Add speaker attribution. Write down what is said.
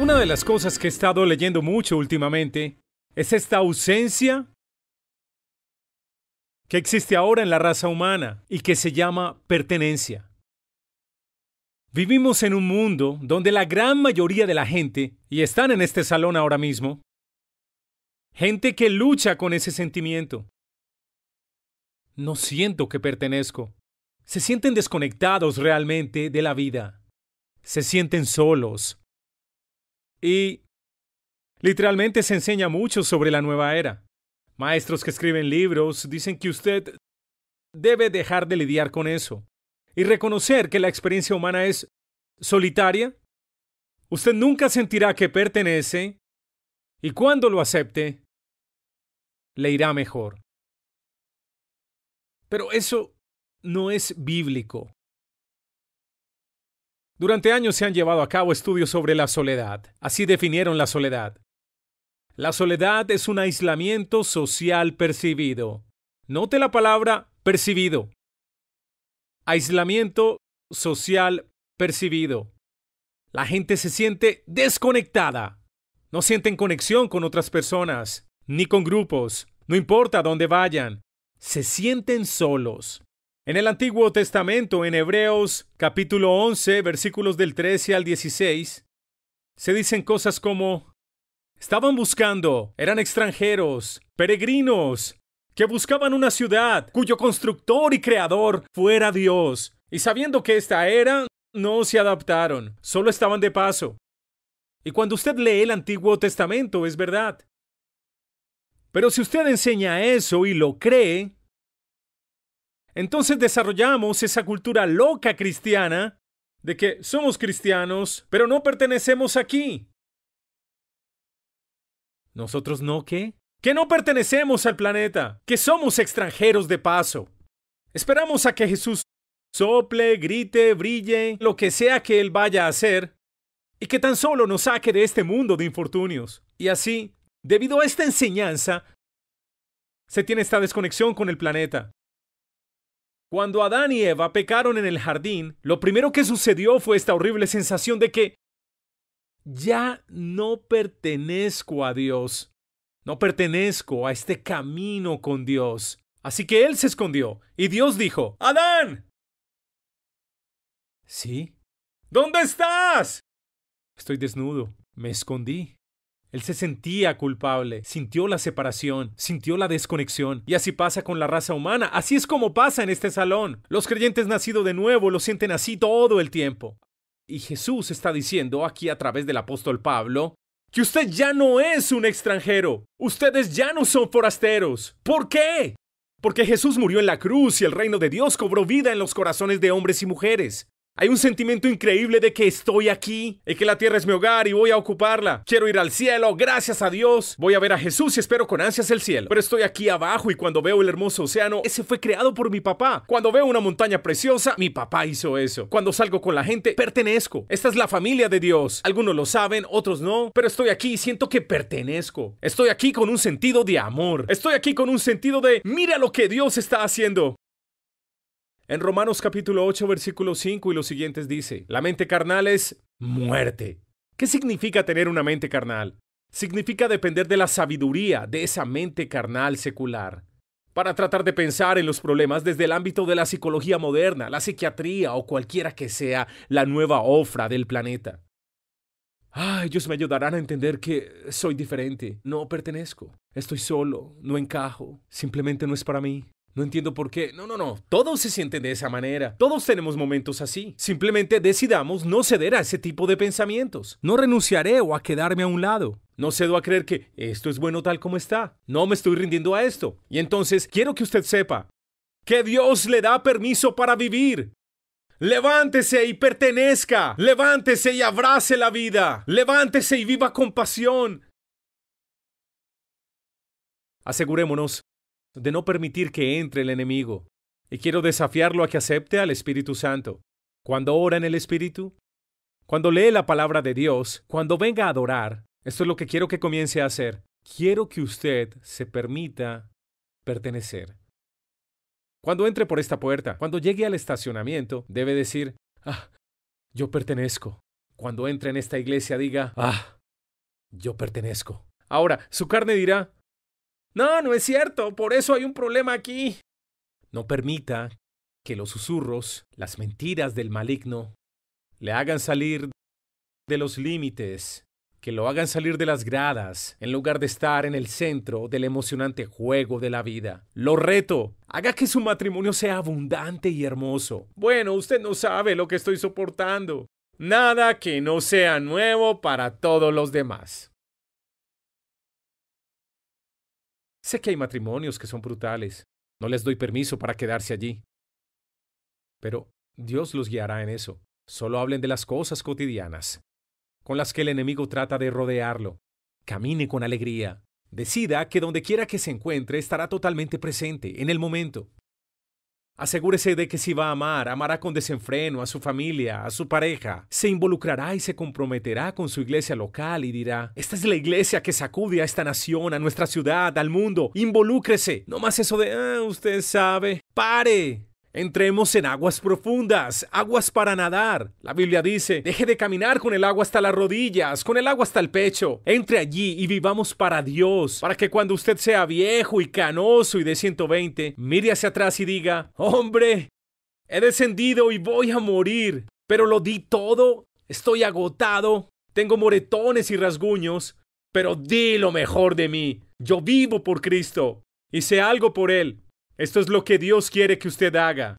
Speaker 1: Una de las cosas que he estado leyendo mucho últimamente es esta ausencia que existe ahora en la raza humana y que se llama pertenencia. Vivimos en un mundo donde la gran mayoría de la gente, y están en este salón ahora mismo, gente que lucha con ese sentimiento. No siento que pertenezco. Se sienten desconectados realmente de la vida. Se sienten solos, y literalmente se enseña mucho sobre la nueva era. Maestros que escriben libros dicen que usted debe dejar de lidiar con eso y reconocer que la experiencia humana es solitaria. Usted nunca sentirá que pertenece y cuando lo acepte, le irá mejor. Pero eso no es bíblico. Durante años se han llevado a cabo estudios sobre la soledad. Así definieron la soledad. La soledad es un aislamiento social percibido. Note la palabra percibido. Aislamiento social percibido. La gente se siente desconectada. No sienten conexión con otras personas, ni con grupos, no importa dónde vayan. Se sienten solos. En el Antiguo Testamento, en Hebreos capítulo 11, versículos del 13 al 16, se dicen cosas como, estaban buscando, eran extranjeros, peregrinos, que buscaban una ciudad cuyo constructor y creador fuera Dios, y sabiendo que esta era, no se adaptaron, solo estaban de paso. Y cuando usted lee el Antiguo Testamento, es verdad. Pero si usted enseña eso y lo cree, entonces desarrollamos esa cultura loca cristiana de que somos cristianos, pero no pertenecemos aquí. ¿Nosotros no qué? Que no pertenecemos al planeta, que somos extranjeros de paso. Esperamos a que Jesús sople, grite, brille, lo que sea que Él vaya a hacer, y que tan solo nos saque de este mundo de infortunios. Y así, debido a esta enseñanza, se tiene esta desconexión con el planeta. Cuando Adán y Eva pecaron en el jardín, lo primero que sucedió fue esta horrible sensación de que ya no pertenezco a Dios, no pertenezco a este camino con Dios. Así que él se escondió y Dios dijo, Adán. ¿Sí? ¿Dónde estás? Estoy desnudo, me escondí. Él se sentía culpable, sintió la separación, sintió la desconexión, y así pasa con la raza humana, así es como pasa en este salón. Los creyentes nacidos de nuevo lo sienten así todo el tiempo. Y Jesús está diciendo aquí a través del apóstol Pablo, que usted ya no es un extranjero, ustedes ya no son forasteros. ¿Por qué? Porque Jesús murió en la cruz y el reino de Dios cobró vida en los corazones de hombres y mujeres. Hay un sentimiento increíble de que estoy aquí, y que la tierra es mi hogar y voy a ocuparla. Quiero ir al cielo, gracias a Dios. Voy a ver a Jesús y espero con ansias el cielo. Pero estoy aquí abajo y cuando veo el hermoso océano, ese fue creado por mi papá. Cuando veo una montaña preciosa, mi papá hizo eso. Cuando salgo con la gente, pertenezco. Esta es la familia de Dios. Algunos lo saben, otros no, pero estoy aquí y siento que pertenezco. Estoy aquí con un sentido de amor. Estoy aquí con un sentido de mira lo que Dios está haciendo. En Romanos capítulo 8, versículo 5 y los siguientes dice, la mente carnal es muerte. ¿Qué significa tener una mente carnal? Significa depender de la sabiduría de esa mente carnal secular para tratar de pensar en los problemas desde el ámbito de la psicología moderna, la psiquiatría o cualquiera que sea la nueva ofra del planeta. Ah, ellos me ayudarán a entender que soy diferente, no pertenezco, estoy solo, no encajo, simplemente no es para mí. No entiendo por qué. No, no, no. Todos se sienten de esa manera. Todos tenemos momentos así. Simplemente decidamos no ceder a ese tipo de pensamientos. No renunciaré o a quedarme a un lado. No cedo a creer que esto es bueno tal como está. No me estoy rindiendo a esto. Y entonces quiero que usted sepa que Dios le da permiso para vivir. Levántese y pertenezca. Levántese y abrace la vida. Levántese y viva con pasión. Asegurémonos de no permitir que entre el enemigo. Y quiero desafiarlo a que acepte al Espíritu Santo. Cuando ora en el Espíritu, cuando lee la palabra de Dios, cuando venga a adorar, esto es lo que quiero que comience a hacer. Quiero que usted se permita pertenecer. Cuando entre por esta puerta, cuando llegue al estacionamiento, debe decir, ah, yo pertenezco. Cuando entre en esta iglesia, diga, ah, yo pertenezco. Ahora, su carne dirá, no, no es cierto, por eso hay un problema aquí. No permita que los susurros, las mentiras del maligno, le hagan salir de los límites, que lo hagan salir de las gradas, en lugar de estar en el centro del emocionante juego de la vida. Lo reto, haga que su matrimonio sea abundante y hermoso. Bueno, usted no sabe lo que estoy soportando. Nada que no sea nuevo para todos los demás. Sé que hay matrimonios que son brutales. No les doy permiso para quedarse allí. Pero Dios los guiará en eso. Solo hablen de las cosas cotidianas, con las que el enemigo trata de rodearlo. Camine con alegría. Decida que donde quiera que se encuentre estará totalmente presente, en el momento. Asegúrese de que si va a amar, amará con desenfreno a su familia, a su pareja, se involucrará y se comprometerá con su iglesia local y dirá, esta es la iglesia que sacude a esta nación, a nuestra ciudad, al mundo, involúcrese. No más eso de, ah, usted sabe, pare. Entremos en aguas profundas, aguas para nadar. La Biblia dice, deje de caminar con el agua hasta las rodillas, con el agua hasta el pecho. Entre allí y vivamos para Dios, para que cuando usted sea viejo y canoso y de 120, mire hacia atrás y diga, hombre, he descendido y voy a morir, pero lo di todo, estoy agotado, tengo moretones y rasguños, pero di lo mejor de mí. Yo vivo por Cristo. y Hice algo por Él, esto es lo que Dios quiere que usted haga.